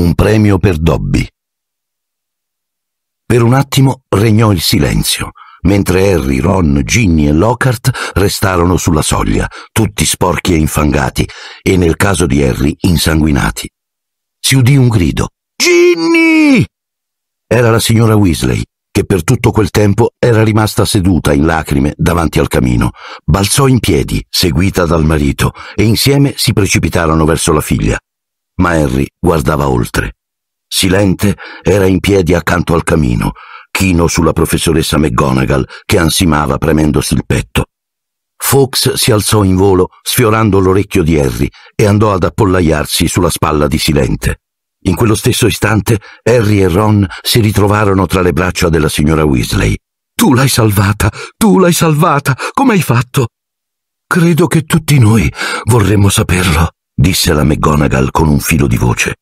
un premio per Dobby. Per un attimo regnò il silenzio, mentre Harry, Ron, Ginny e Lockhart restarono sulla soglia, tutti sporchi e infangati, e nel caso di Harry insanguinati. Si udì un grido. Ginny! Era la signora Weasley, che per tutto quel tempo era rimasta seduta in lacrime davanti al camino. Balzò in piedi, seguita dal marito, e insieme si precipitarono verso la figlia ma Henry guardava oltre. Silente era in piedi accanto al camino, chino sulla professoressa McGonagall che ansimava premendosi il petto. Fox si alzò in volo, sfiorando l'orecchio di Harry, e andò ad appollaiarsi sulla spalla di Silente. In quello stesso istante, Harry e Ron si ritrovarono tra le braccia della signora Weasley. Tu l'hai salvata, tu l'hai salvata, come hai fatto? Credo che tutti noi vorremmo saperlo, disse la McGonagall con un filo di voce.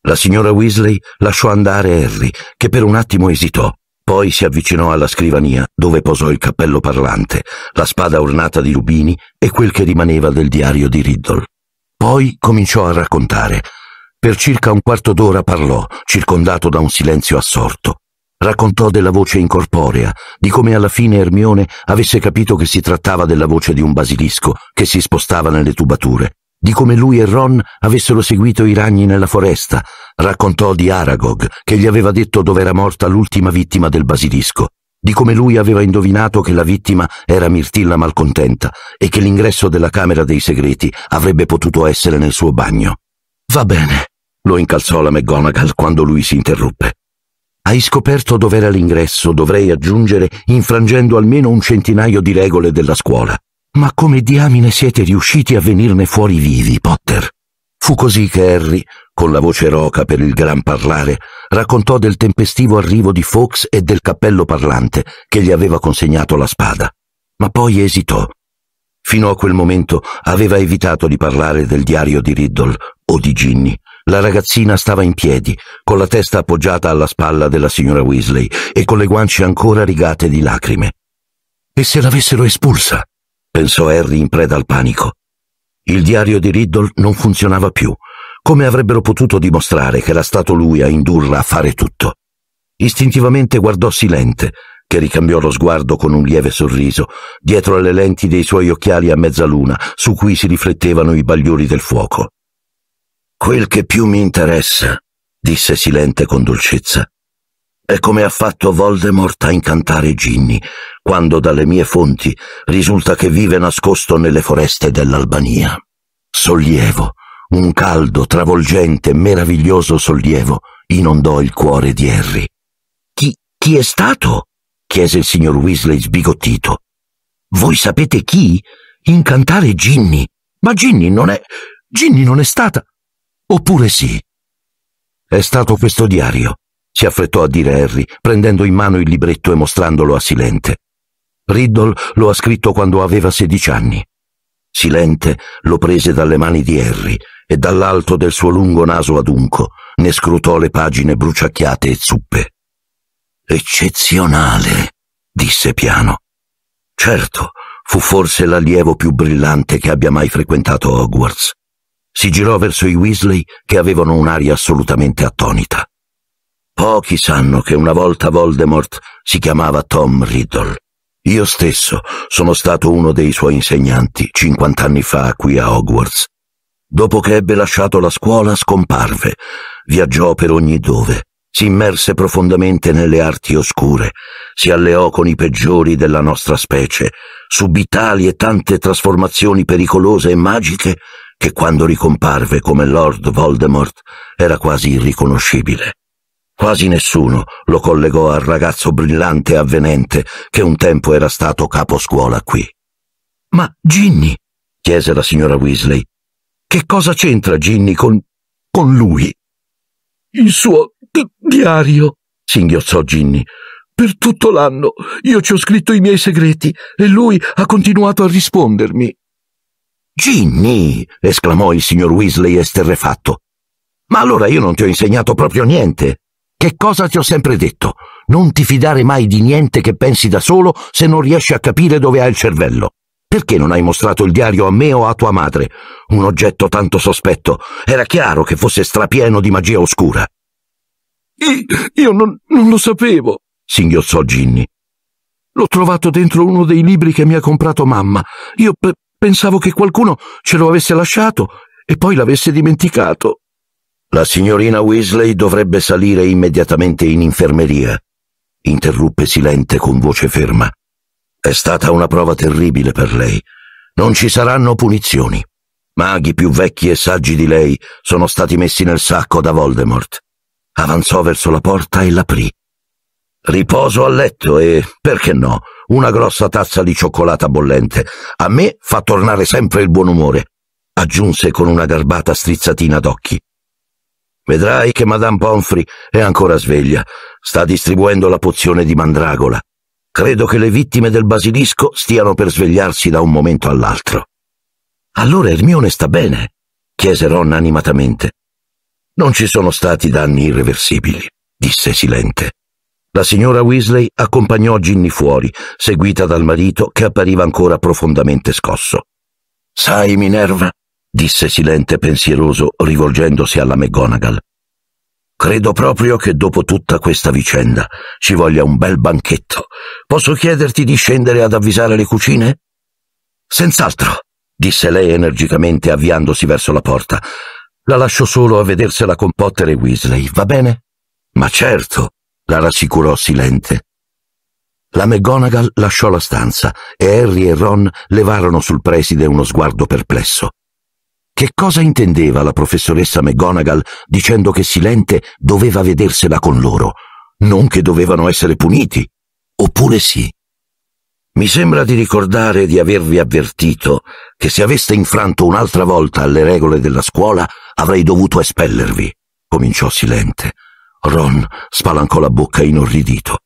La signora Weasley lasciò andare Harry, che per un attimo esitò, poi si avvicinò alla scrivania dove posò il cappello parlante, la spada ornata di rubini e quel che rimaneva del diario di Riddle. Poi cominciò a raccontare. Per circa un quarto d'ora parlò, circondato da un silenzio assorto. Raccontò della voce incorporea, di come alla fine Ermione avesse capito che si trattava della voce di un basilisco che si spostava nelle tubature di come lui e Ron avessero seguito i ragni nella foresta, raccontò di Aragog che gli aveva detto dove era morta l'ultima vittima del basilisco, di come lui aveva indovinato che la vittima era Mirtilla malcontenta e che l'ingresso della Camera dei Segreti avrebbe potuto essere nel suo bagno. Va bene, lo incalzò la McGonagall quando lui si interruppe. Hai scoperto dov'era l'ingresso, dovrei aggiungere, infrangendo almeno un centinaio di regole della scuola. Ma come diamine siete riusciti a venirne fuori vivi, Potter? Fu così che Harry, con la voce roca per il gran parlare, raccontò del tempestivo arrivo di Fox e del cappello parlante che gli aveva consegnato la spada, ma poi esitò. Fino a quel momento aveva evitato di parlare del diario di Riddle o di Ginny. La ragazzina stava in piedi, con la testa appoggiata alla spalla della signora Weasley e con le guance ancora rigate di lacrime. E se l'avessero espulsa? pensò Harry in preda al panico. Il diario di Riddle non funzionava più. Come avrebbero potuto dimostrare che era stato lui a indurla a fare tutto? Istintivamente guardò Silente, che ricambiò lo sguardo con un lieve sorriso, dietro alle lenti dei suoi occhiali a mezzaluna, su cui si riflettevano i bagliori del fuoco. Quel che più mi interessa, disse Silente con dolcezza, è come ha fatto Voldemort a incantare Ginny, quando dalle mie fonti risulta che vive nascosto nelle foreste dell'Albania. Sollievo, un caldo, travolgente, meraviglioso sollievo inondò il cuore di Harry. Chi, chi è stato? chiese il signor Weasley sbigottito. Voi sapete chi? Incantare Ginny. Ma Ginny non è. Ginny non è stata. Oppure sì. È stato questo diario si affrettò a dire Harry, prendendo in mano il libretto e mostrandolo a Silente. Riddle lo ha scritto quando aveva sedici anni. Silente lo prese dalle mani di Harry e dall'alto del suo lungo naso adunco ne scrutò le pagine bruciacchiate e zuppe. Eccezionale, disse piano. Certo, fu forse l'allievo più brillante che abbia mai frequentato Hogwarts. Si girò verso i Weasley che avevano un'aria assolutamente attonita. Pochi sanno che una volta Voldemort si chiamava Tom Riddle. Io stesso sono stato uno dei suoi insegnanti 50 anni fa qui a Hogwarts. Dopo che ebbe lasciato la scuola scomparve, viaggiò per ogni dove, si immerse profondamente nelle arti oscure, si alleò con i peggiori della nostra specie, subì tali e tante trasformazioni pericolose e magiche che quando ricomparve come Lord Voldemort era quasi irriconoscibile. Quasi nessuno lo collegò al ragazzo brillante e avvenente che un tempo era stato capo scuola qui. Ma Ginny, chiese la signora Weasley, che cosa c'entra Ginny con... con lui? Il suo di- diario, singhiozzò Ginny. Per tutto l'anno io ci ho scritto i miei segreti e lui ha continuato a rispondermi. Ginny! esclamò il signor Weasley esterrefatto. Ma allora io non ti ho insegnato proprio niente. Che cosa ti ho sempre detto? Non ti fidare mai di niente che pensi da solo se non riesci a capire dove hai il cervello. Perché non hai mostrato il diario a me o a tua madre? Un oggetto tanto sospetto. Era chiaro che fosse strapieno di magia oscura. Io non, non lo sapevo, singhiozzò Ginny. L'ho trovato dentro uno dei libri che mi ha comprato mamma. Io pe- pensavo che qualcuno ce lo avesse lasciato e poi l'avesse dimenticato. La signorina Weasley dovrebbe salire immediatamente in infermeria, interruppe Silente con voce ferma. È stata una prova terribile per lei. Non ci saranno punizioni. Maghi più vecchi e saggi di lei sono stati messi nel sacco da Voldemort. Avanzò verso la porta e l'aprì. Riposo a letto e, perché no, una grossa tazza di cioccolata bollente. A me fa tornare sempre il buon umore, aggiunse con una garbata strizzatina d'occhi. Vedrai che Madame Pomfrey è ancora sveglia. Sta distribuendo la pozione di mandragola. Credo che le vittime del basilisco stiano per svegliarsi da un momento all'altro. Allora Ermione sta bene? chiese Ron animatamente. Non ci sono stati danni irreversibili, disse silente. La signora Weasley accompagnò Ginny fuori, seguita dal marito che appariva ancora profondamente scosso. Sai, Minerva, disse silente pensieroso rivolgendosi alla McGonagall. Credo proprio che dopo tutta questa vicenda ci voglia un bel banchetto. Posso chiederti di scendere ad avvisare le cucine? Senz'altro, disse lei energicamente avviandosi verso la porta. La lascio solo a vedersela con Potter e Weasley, va bene? Ma certo, la rassicurò silente. La McGonagall lasciò la stanza e Harry e Ron levarono sul preside uno sguardo perplesso. Che cosa intendeva la professoressa McGonagall dicendo che Silente doveva vedersela con loro? Non che dovevano essere puniti? Oppure sì? Mi sembra di ricordare di avervi avvertito che se aveste infranto un'altra volta alle regole della scuola avrei dovuto espellervi, cominciò Silente. Ron spalancò la bocca inorridito.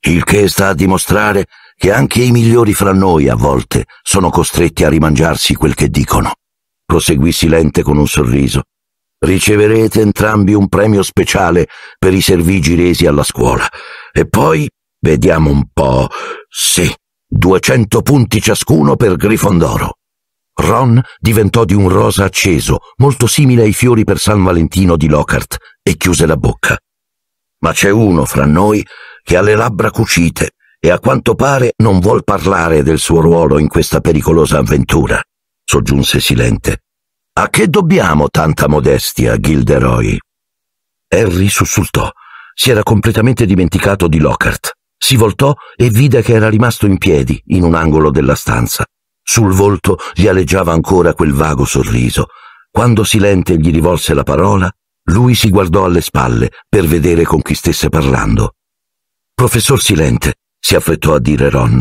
Il che sta a dimostrare che anche i migliori fra noi a volte sono costretti a rimangiarsi quel che dicono proseguì Silente con un sorriso. Riceverete entrambi un premio speciale per i servigi resi alla scuola. E poi, vediamo un po'. Sì, 200 punti ciascuno per Grifondoro. Ron diventò di un rosa acceso, molto simile ai fiori per San Valentino di Lockhart, e chiuse la bocca. Ma c'è uno fra noi che ha le labbra cucite e a quanto pare non vuol parlare del suo ruolo in questa pericolosa avventura soggiunse silente. A che dobbiamo tanta modestia, Gilderoy? Harry sussultò. Si era completamente dimenticato di Lockhart. Si voltò e vide che era rimasto in piedi in un angolo della stanza. Sul volto gli aleggiava ancora quel vago sorriso. Quando Silente gli rivolse la parola, lui si guardò alle spalle per vedere con chi stesse parlando. Professor Silente, si affrettò a dire Ron.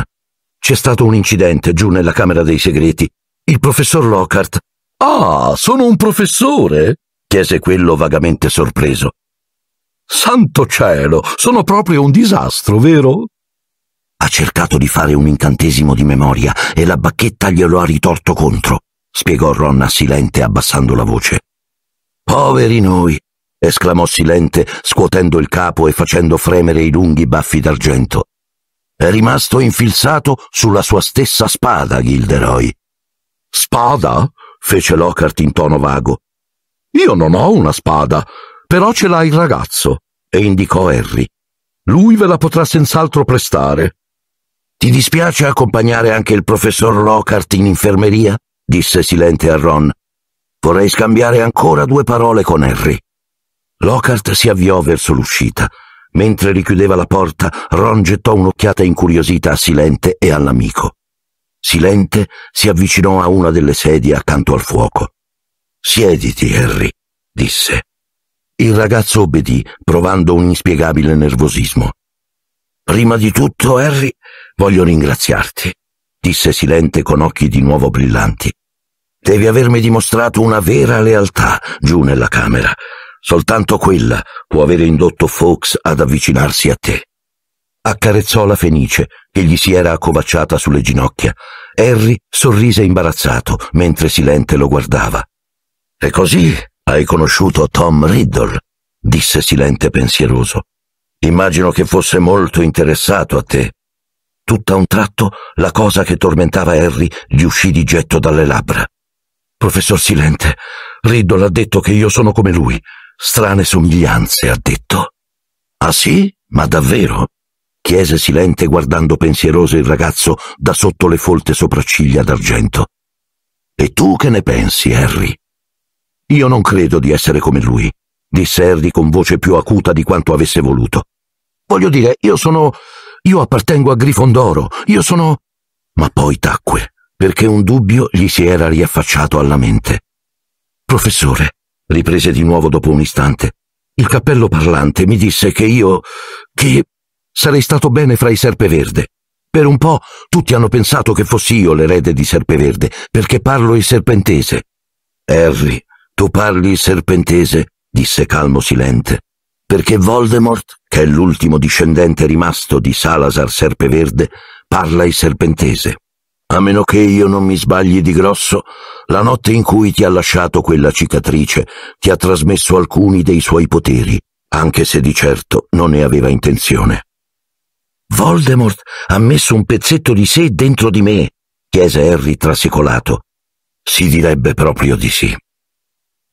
C'è stato un incidente giù nella Camera dei Segreti il professor Lockhart. Ah, sono un professore? chiese quello vagamente sorpreso. Santo cielo, sono proprio un disastro, vero? Ha cercato di fare un incantesimo di memoria e la bacchetta glielo ha ritorto contro, spiegò Ron a Silente abbassando la voce. Poveri noi, esclamò Silente, scuotendo il capo e facendo fremere i lunghi baffi d'argento. È rimasto infilzato sulla sua stessa spada, Gilderoy. Spada? fece Lockhart in tono vago. Io non ho una spada, però ce l'ha il ragazzo, e indicò Harry. Lui ve la potrà senz'altro prestare. Ti dispiace accompagnare anche il professor Lockhart in infermeria? disse silente a Ron. Vorrei scambiare ancora due parole con Harry. Lockhart si avviò verso l'uscita. Mentre richiudeva la porta, Ron gettò un'occhiata incuriosita a Silente e all'amico. Silente si avvicinò a una delle sedie accanto al fuoco. Siediti, Harry, disse. Il ragazzo obbedì, provando un inspiegabile nervosismo. Prima di tutto, Harry, voglio ringraziarti, disse Silente con occhi di nuovo brillanti. Devi avermi dimostrato una vera lealtà giù nella camera. Soltanto quella può avere indotto Fox ad avvicinarsi a te accarezzò la fenice che gli si era accovacciata sulle ginocchia. Harry sorrise imbarazzato mentre Silente lo guardava. E così hai conosciuto Tom Riddle, disse Silente pensieroso. Immagino che fosse molto interessato a te. Tutta un tratto la cosa che tormentava Harry gli uscì di getto dalle labbra. Professor Silente, Riddle ha detto che io sono come lui. Strane somiglianze, ha detto. Ah sì? Ma davvero? chiese silente guardando pensieroso il ragazzo da sotto le folte sopracciglia d'argento. E tu che ne pensi, Harry? Io non credo di essere come lui, disse Harry con voce più acuta di quanto avesse voluto. Voglio dire, io sono. io appartengo a Grifondoro, io sono. Ma poi tacque, perché un dubbio gli si era riaffacciato alla mente. Professore, riprese di nuovo dopo un istante, il cappello parlante mi disse che io. che sarei stato bene fra i Serpeverde. Per un po' tutti hanno pensato che fossi io l'erede di Serpeverde, perché parlo il serpentese. Harry, tu parli il serpentese, disse calmo silente, perché Voldemort, che è l'ultimo discendente rimasto di Salazar Serpeverde, parla il serpentese. A meno che io non mi sbagli di grosso, la notte in cui ti ha lasciato quella cicatrice ti ha trasmesso alcuni dei suoi poteri, anche se di certo non ne aveva intenzione. Voldemort ha messo un pezzetto di sé dentro di me, chiese Harry trasecolato. Si direbbe proprio di sì.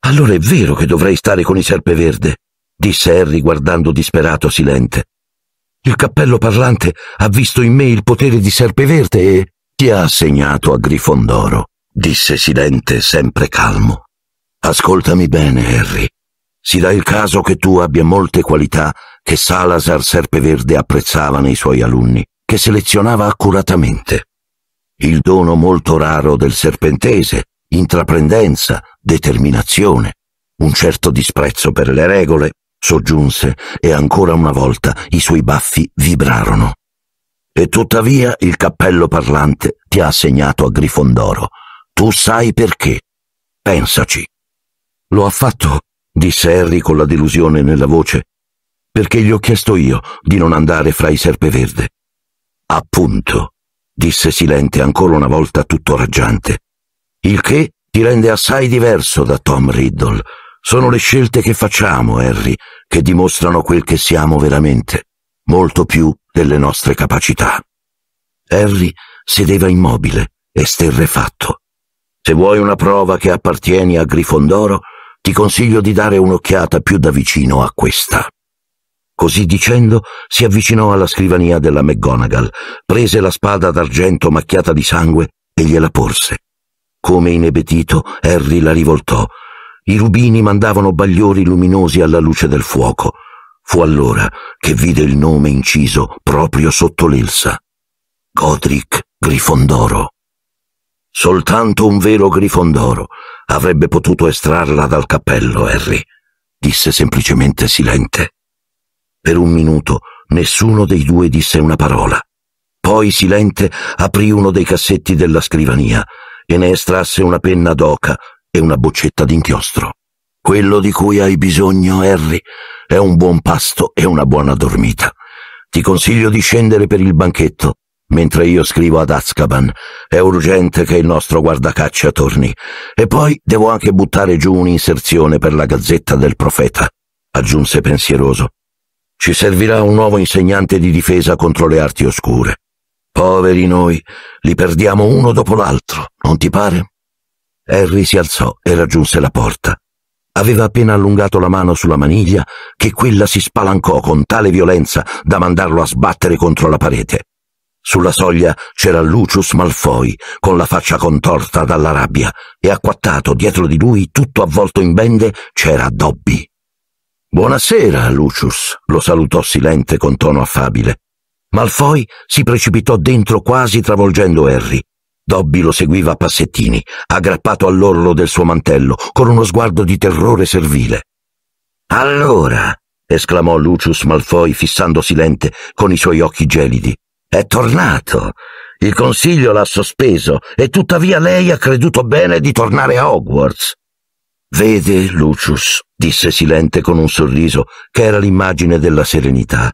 Allora è vero che dovrei stare con i serpeverde, disse Harry guardando disperato Silente. Il cappello parlante ha visto in me il potere di serpeverde e ti ha assegnato a Grifondoro, disse Silente sempre calmo. Ascoltami bene, Harry. Si dà il caso che tu abbia molte qualità che Salazar Serpeverde apprezzava nei suoi alunni, che selezionava accuratamente. Il dono molto raro del serpentese, intraprendenza, determinazione, un certo disprezzo per le regole, soggiunse e ancora una volta i suoi baffi vibrarono. E tuttavia il cappello parlante ti ha assegnato a Grifondoro. Tu sai perché. Pensaci. Lo ha fatto disse Harry con la delusione nella voce, perché gli ho chiesto io di non andare fra i serpeverde. Appunto, disse Silente ancora una volta tutto raggiante. Il che ti rende assai diverso da Tom Riddle. Sono le scelte che facciamo, Harry, che dimostrano quel che siamo veramente, molto più delle nostre capacità. Harry sedeva immobile, esterrefatto. Se vuoi una prova che appartieni a Grifondoro, ti consiglio di dare un'occhiata più da vicino a questa. Così dicendo, si avvicinò alla scrivania della McGonagall, prese la spada d'argento macchiata di sangue e gliela porse. Come inebetito, Harry la rivoltò. I rubini mandavano bagliori luminosi alla luce del fuoco. Fu allora che vide il nome inciso proprio sotto l'elsa. Godric Grifondoro. Soltanto un vero grifondoro avrebbe potuto estrarla dal cappello, Harry, disse semplicemente silente. Per un minuto nessuno dei due disse una parola. Poi silente aprì uno dei cassetti della scrivania e ne estrasse una penna d'oca e una boccetta d'inchiostro. Quello di cui hai bisogno, Harry, è un buon pasto e una buona dormita. Ti consiglio di scendere per il banchetto mentre io scrivo ad Azkaban. È urgente che il nostro guardacaccia torni. E poi devo anche buttare giù un'inserzione per la gazzetta del profeta, aggiunse pensieroso. Ci servirà un nuovo insegnante di difesa contro le arti oscure. Poveri noi, li perdiamo uno dopo l'altro, non ti pare? Harry si alzò e raggiunse la porta. Aveva appena allungato la mano sulla maniglia che quella si spalancò con tale violenza da mandarlo a sbattere contro la parete. Sulla soglia c'era Lucius Malfoy, con la faccia contorta dalla rabbia, e acquattato dietro di lui, tutto avvolto in bende, c'era Dobby. Buonasera, Lucius, lo salutò silente con tono affabile. Malfoy si precipitò dentro quasi travolgendo Harry. Dobby lo seguiva a passettini, aggrappato all'orlo del suo mantello, con uno sguardo di terrore servile. Allora, esclamò Lucius Malfoy fissando Silente con i suoi occhi gelidi. È tornato. Il consiglio l'ha sospeso e tuttavia lei ha creduto bene di tornare a Hogwarts. Vede, Lucius, disse Silente con un sorriso che era l'immagine della serenità.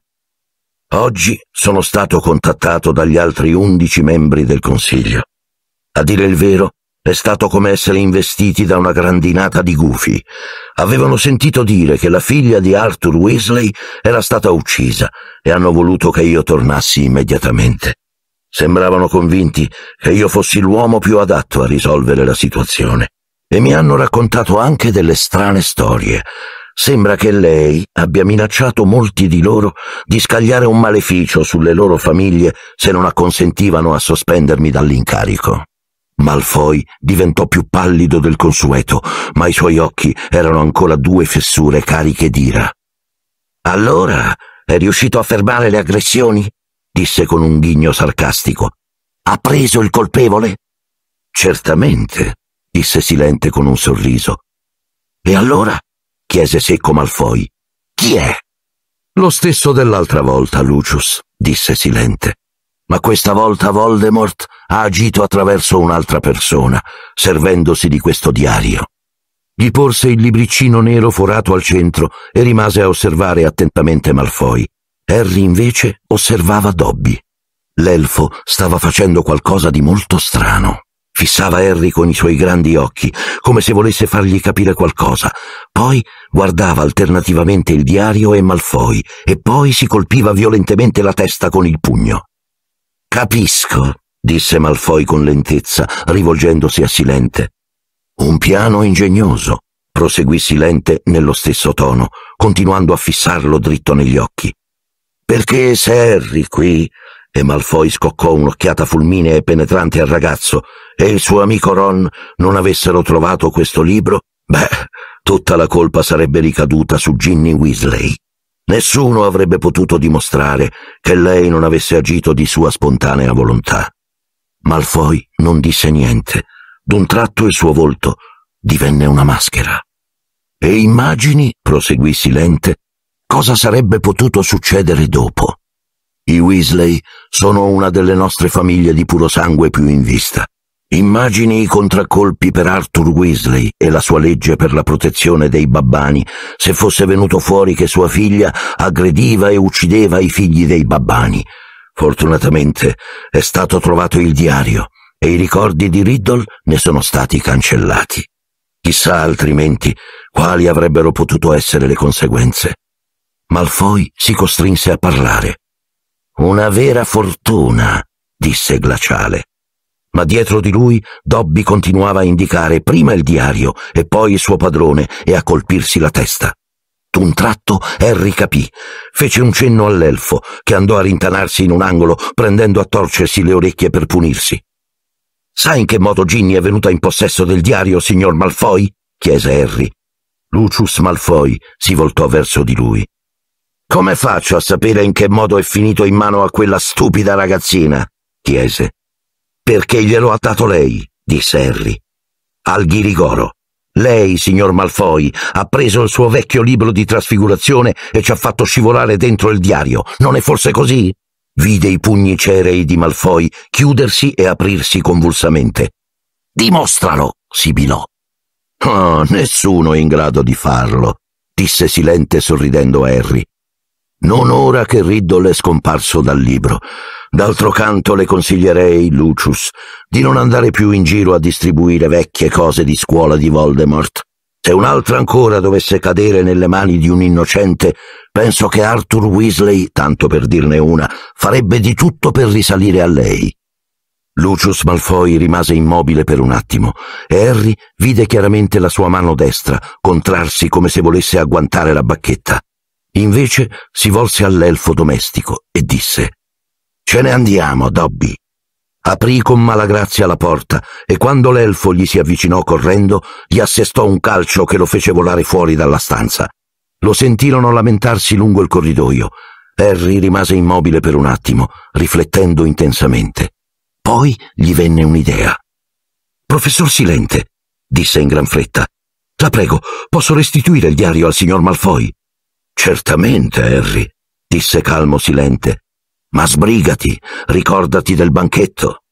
Oggi sono stato contattato dagli altri undici membri del Consiglio. A dire il vero, è stato come essere investiti da una grandinata di gufi. Avevano sentito dire che la figlia di Arthur Weasley era stata uccisa e hanno voluto che io tornassi immediatamente. Sembravano convinti che io fossi l'uomo più adatto a risolvere la situazione e mi hanno raccontato anche delle strane storie. Sembra che lei abbia minacciato molti di loro di scagliare un maleficio sulle loro famiglie se non acconsentivano a sospendermi dall'incarico. Malfoy diventò più pallido del consueto, ma i suoi occhi erano ancora due fessure cariche d'ira. Allora è riuscito a fermare le aggressioni? disse con un ghigno sarcastico. Ha preso il colpevole? Certamente, disse Silente con un sorriso. E allora? chiese secco Malfoy. Chi è? Lo stesso dell'altra volta, Lucius, disse Silente ma questa volta Voldemort ha agito attraverso un'altra persona, servendosi di questo diario. Gli porse il libriccino nero forato al centro e rimase a osservare attentamente Malfoy. Harry invece osservava Dobby. L'elfo stava facendo qualcosa di molto strano. Fissava Harry con i suoi grandi occhi, come se volesse fargli capire qualcosa. Poi guardava alternativamente il diario e Malfoy, e poi si colpiva violentemente la testa con il pugno. Capisco, disse Malfoy con lentezza, rivolgendosi a Silente. Un piano ingegnoso, proseguì Silente nello stesso tono, continuando a fissarlo dritto negli occhi. Perché se Serri qui? E Malfoy scoccò un'occhiata fulminea e penetrante al ragazzo, e il suo amico Ron non avessero trovato questo libro? Beh, tutta la colpa sarebbe ricaduta su Ginny Weasley. Nessuno avrebbe potuto dimostrare che lei non avesse agito di sua spontanea volontà. Malfoy non disse niente. D'un tratto il suo volto divenne una maschera. E immagini, proseguì Silente, cosa sarebbe potuto succedere dopo. I Weasley sono una delle nostre famiglie di puro sangue più in vista. Immagini i contraccolpi per Arthur Weasley e la sua legge per la protezione dei babbani se fosse venuto fuori che sua figlia aggrediva e uccideva i figli dei babbani. Fortunatamente è stato trovato il diario e i ricordi di Riddle ne sono stati cancellati. Chissà altrimenti quali avrebbero potuto essere le conseguenze. Malfoy si costrinse a parlare. Una vera fortuna, disse glaciale ma dietro di lui Dobby continuava a indicare prima il diario e poi il suo padrone e a colpirsi la testa. D'un tratto Harry capì. Fece un cenno all'elfo, che andò a rintanarsi in un angolo, prendendo a torcersi le orecchie per punirsi. Sai in che modo Ginny è venuta in possesso del diario, signor Malfoy? chiese Harry. Lucius Malfoy si voltò verso di lui. Come faccio a sapere in che modo è finito in mano a quella stupida ragazzina? chiese. Perché glielo ha dato lei, disse Harry. Al ghirigoro. Lei, signor Malfoy, ha preso il suo vecchio libro di trasfigurazione e ci ha fatto scivolare dentro il diario. Non è forse così? Vide i pugni cerei di Malfoy chiudersi e aprirsi convulsamente. Dimostralo, sibilò. Oh, nessuno è in grado di farlo, disse silente sorridendo Harry. Non ora che Riddle è scomparso dal libro. D'altro canto le consiglierei, Lucius, di non andare più in giro a distribuire vecchie cose di scuola di Voldemort. Se un'altra ancora dovesse cadere nelle mani di un innocente, penso che Arthur Weasley, tanto per dirne una, farebbe di tutto per risalire a lei. Lucius Malfoy rimase immobile per un attimo e Harry vide chiaramente la sua mano destra contrarsi come se volesse agguantare la bacchetta. Invece si volse all'elfo domestico e disse Ce ne andiamo, Dobby. Aprì con malagrazia la porta e quando l'elfo gli si avvicinò correndo, gli assestò un calcio che lo fece volare fuori dalla stanza. Lo sentirono lamentarsi lungo il corridoio. Harry rimase immobile per un attimo, riflettendo intensamente. Poi gli venne un'idea. Professor Silente, disse in gran fretta, la prego, posso restituire il diario al signor Malfoy? Certamente, Harry, disse calmo silente, ma sbrigati, ricordati del banchetto.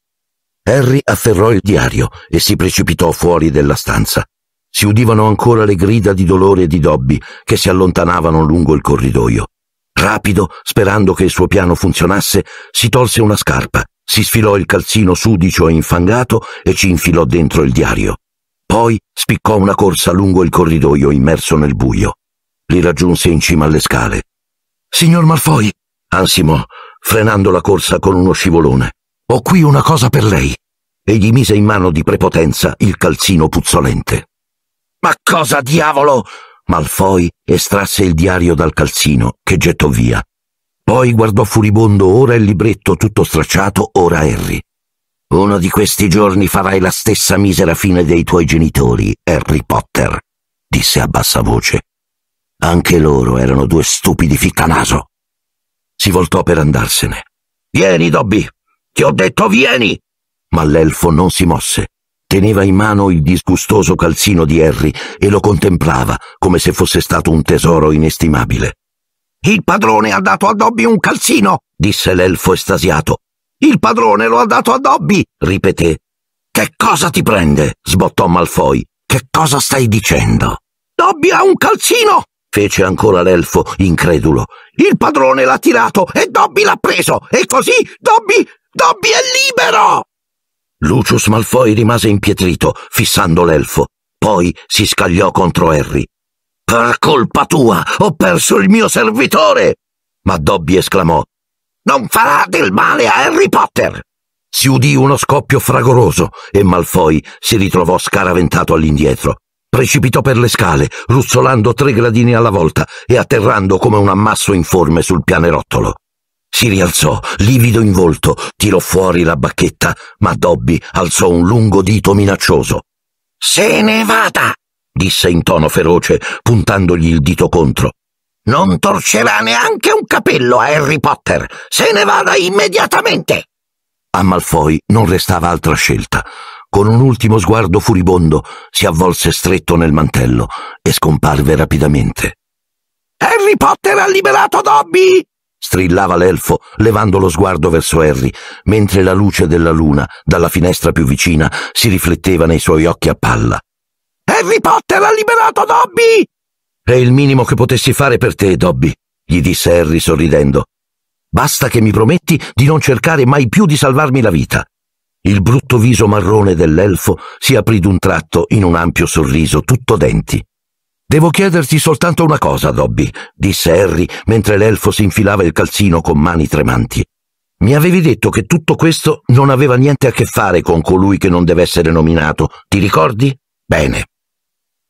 Harry afferrò il diario e si precipitò fuori della stanza. Si udivano ancora le grida di dolore di Dobby che si allontanavano lungo il corridoio. Rapido, sperando che il suo piano funzionasse, si tolse una scarpa, si sfilò il calzino sudicio e infangato e ci infilò dentro il diario. Poi spiccò una corsa lungo il corridoio immerso nel buio li raggiunse in cima alle scale. Signor Malfoy, ansimò, frenando la corsa con uno scivolone, ho qui una cosa per lei. E gli mise in mano di prepotenza il calzino puzzolente. Ma cosa diavolo? Malfoy estrasse il diario dal calzino, che gettò via. Poi guardò furibondo ora il libretto tutto stracciato, ora Harry. Uno di questi giorni farai la stessa misera fine dei tuoi genitori, Harry Potter, disse a bassa voce. Anche loro erano due stupidi ficcanaso. Si voltò per andarsene. Vieni, Dobby! Ti ho detto vieni! Ma l'elfo non si mosse. Teneva in mano il disgustoso calzino di Harry e lo contemplava come se fosse stato un tesoro inestimabile. Il padrone ha dato a Dobby un calzino, disse l'elfo estasiato. Il padrone lo ha dato a Dobby, ripeté. Che cosa ti prende? sbottò Malfoy. Che cosa stai dicendo? Dobby ha un calzino, fece ancora l'elfo incredulo. Il padrone l'ha tirato e Dobby l'ha preso e così Dobby, Dobby è libero! Lucius Malfoy rimase impietrito, fissando l'elfo. Poi si scagliò contro Harry. Per colpa tua ho perso il mio servitore! Ma Dobby esclamò. Non farà del male a Harry Potter! Si udì uno scoppio fragoroso e Malfoy si ritrovò scaraventato all'indietro. Precipitò per le scale, ruzzolando tre gradini alla volta e atterrando come un ammasso informe sul pianerottolo. Si rialzò, livido in volto, tirò fuori la bacchetta, ma Dobby alzò un lungo dito minaccioso. Se ne vada! disse in tono feroce, puntandogli il dito contro. Non torcerà neanche un capello a Harry Potter! Se ne vada immediatamente! A Malfoy non restava altra scelta. Con un ultimo sguardo furibondo si avvolse stretto nel mantello e scomparve rapidamente. Harry Potter ha liberato Dobby! strillava l'elfo, levando lo sguardo verso Harry, mentre la luce della luna, dalla finestra più vicina, si rifletteva nei suoi occhi a palla. Harry Potter ha liberato Dobby! È il minimo che potessi fare per te, Dobby, gli disse Harry sorridendo. Basta che mi prometti di non cercare mai più di salvarmi la vita. Il brutto viso marrone dell'elfo si aprì d'un tratto in un ampio sorriso, tutto denti. Devo chiederti soltanto una cosa, Dobby, disse Harry mentre l'elfo si infilava il calzino con mani tremanti. Mi avevi detto che tutto questo non aveva niente a che fare con colui che non deve essere nominato, ti ricordi? Bene.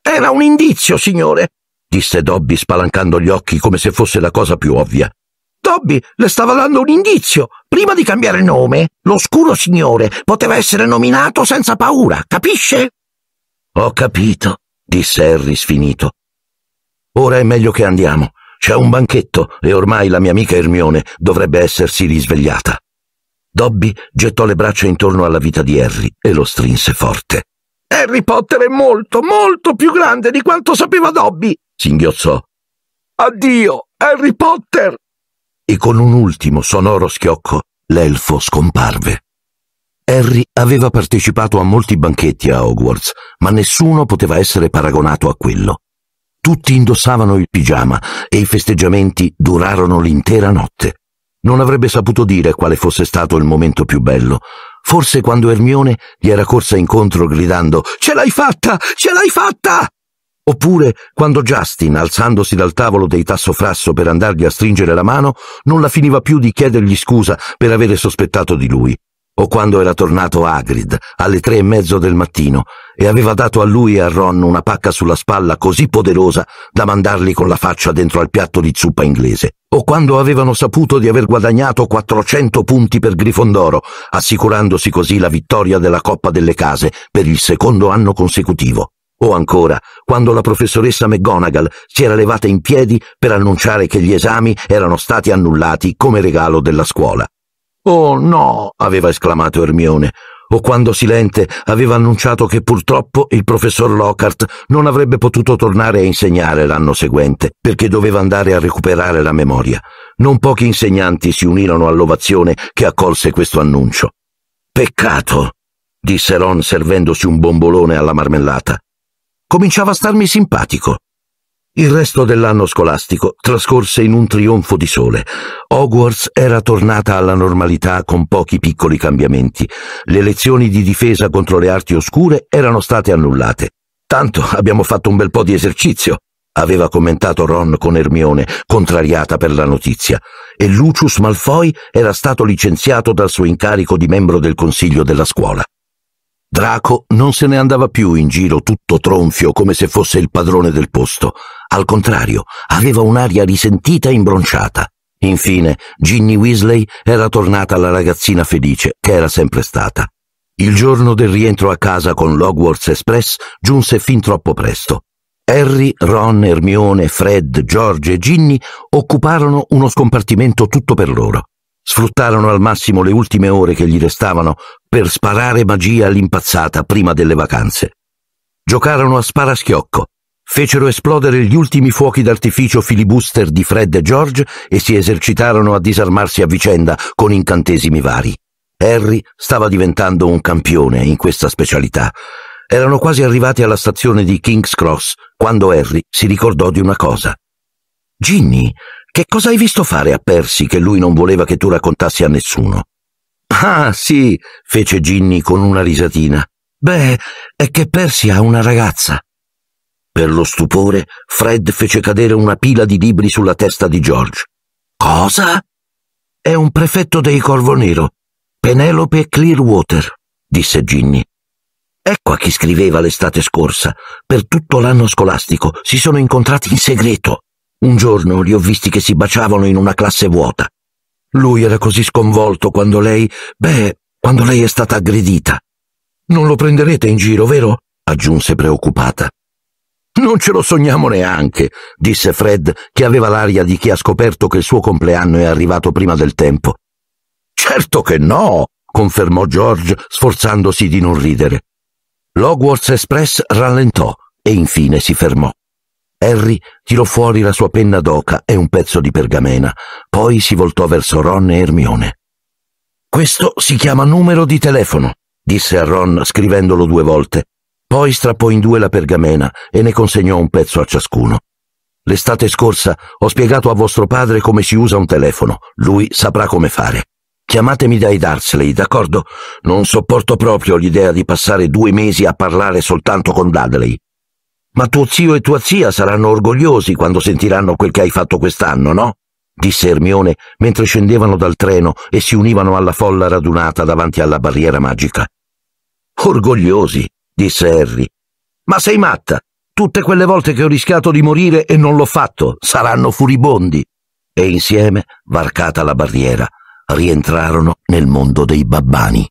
Era un indizio, signore, disse Dobby spalancando gli occhi come se fosse la cosa più ovvia. Tobby le stava dando un indizio. Prima di cambiare nome, l'oscuro signore poteva essere nominato senza paura, capisce? Ho capito, disse Harry sfinito. Ora è meglio che andiamo. C'è un banchetto e ormai la mia amica Ermione dovrebbe essersi risvegliata. Dobby gettò le braccia intorno alla vita di Harry e lo strinse forte. Harry Potter è molto, molto più grande di quanto sapeva Dobby, singhiozzò. Addio, Harry Potter! e con un ultimo sonoro schiocco l'elfo scomparve. Harry aveva partecipato a molti banchetti a Hogwarts, ma nessuno poteva essere paragonato a quello. Tutti indossavano il pigiama e i festeggiamenti durarono l'intera notte. Non avrebbe saputo dire quale fosse stato il momento più bello. Forse quando Ermione gli era corsa incontro gridando Ce l'hai fatta! Ce l'hai fatta! Oppure quando Justin, alzandosi dal tavolo dei tassofrasso per andargli a stringere la mano, non la finiva più di chiedergli scusa per avere sospettato di lui. O quando era tornato Hagrid alle tre e mezzo del mattino e aveva dato a lui e a Ron una pacca sulla spalla così poderosa da mandarli con la faccia dentro al piatto di zuppa inglese. O quando avevano saputo di aver guadagnato 400 punti per Grifondoro, assicurandosi così la vittoria della Coppa delle Case per il secondo anno consecutivo. O ancora, quando la professoressa McGonagall si era levata in piedi per annunciare che gli esami erano stati annullati come regalo della scuola. Oh no, aveva esclamato Ermione, o quando Silente aveva annunciato che purtroppo il professor Lockhart non avrebbe potuto tornare a insegnare l'anno seguente, perché doveva andare a recuperare la memoria. Non pochi insegnanti si unirono all'ovazione che accolse questo annuncio. Peccato, disse Ron servendosi un bombolone alla marmellata cominciava a starmi simpatico. Il resto dell'anno scolastico trascorse in un trionfo di sole. Hogwarts era tornata alla normalità con pochi piccoli cambiamenti. Le lezioni di difesa contro le arti oscure erano state annullate. Tanto abbiamo fatto un bel po' di esercizio, aveva commentato Ron con Ermione, contrariata per la notizia, e Lucius Malfoy era stato licenziato dal suo incarico di membro del consiglio della scuola. Draco non se ne andava più in giro tutto tronfio come se fosse il padrone del posto. Al contrario, aveva un'aria risentita e imbronciata. Infine, Ginny Weasley era tornata la ragazzina felice che era sempre stata. Il giorno del rientro a casa con l'Hogwarts Express giunse fin troppo presto. Harry, Ron, Hermione, Fred, George e Ginny occuparono uno scompartimento tutto per loro. Sfruttarono al massimo le ultime ore che gli restavano per sparare magia all'impazzata prima delle vacanze. Giocarono a sparaschiocco, fecero esplodere gli ultimi fuochi d'artificio filibuster di Fred e George e si esercitarono a disarmarsi a vicenda con incantesimi vari. Harry stava diventando un campione in questa specialità. Erano quasi arrivati alla stazione di King's Cross quando Harry si ricordò di una cosa. Ginny, che cosa hai visto fare a Percy che lui non voleva che tu raccontassi a nessuno? Ah, sì, fece Ginny con una risatina. Beh, è che Percy ha una ragazza. Per lo stupore, Fred fece cadere una pila di libri sulla testa di George. Cosa? È un prefetto dei Corvo Nero, Penelope Clearwater, disse Ginny. Ecco a chi scriveva l'estate scorsa. Per tutto l'anno scolastico si sono incontrati in segreto. Un giorno li ho visti che si baciavano in una classe vuota. Lui era così sconvolto quando lei, beh, quando lei è stata aggredita. Non lo prenderete in giro, vero? aggiunse preoccupata. Non ce lo sogniamo neanche, disse Fred, che aveva l'aria di chi ha scoperto che il suo compleanno è arrivato prima del tempo. Certo che no, confermò George, sforzandosi di non ridere. L'Hogwarts Express rallentò e infine si fermò. Harry tirò fuori la sua penna d'oca e un pezzo di pergamena, poi si voltò verso Ron e Ermione. Questo si chiama numero di telefono, disse a Ron scrivendolo due volte. Poi strappò in due la pergamena e ne consegnò un pezzo a ciascuno. L'estate scorsa ho spiegato a vostro padre come si usa un telefono, lui saprà come fare. Chiamatemi dai Darsley, d'accordo? Non sopporto proprio l'idea di passare due mesi a parlare soltanto con Dudley. Ma tuo zio e tua zia saranno orgogliosi quando sentiranno quel che hai fatto quest'anno, no? disse Ermione mentre scendevano dal treno e si univano alla folla radunata davanti alla barriera magica. Orgogliosi, disse Harry. Ma sei matta? Tutte quelle volte che ho rischiato di morire e non l'ho fatto, saranno furibondi. E insieme, varcata la barriera, rientrarono nel mondo dei babbani.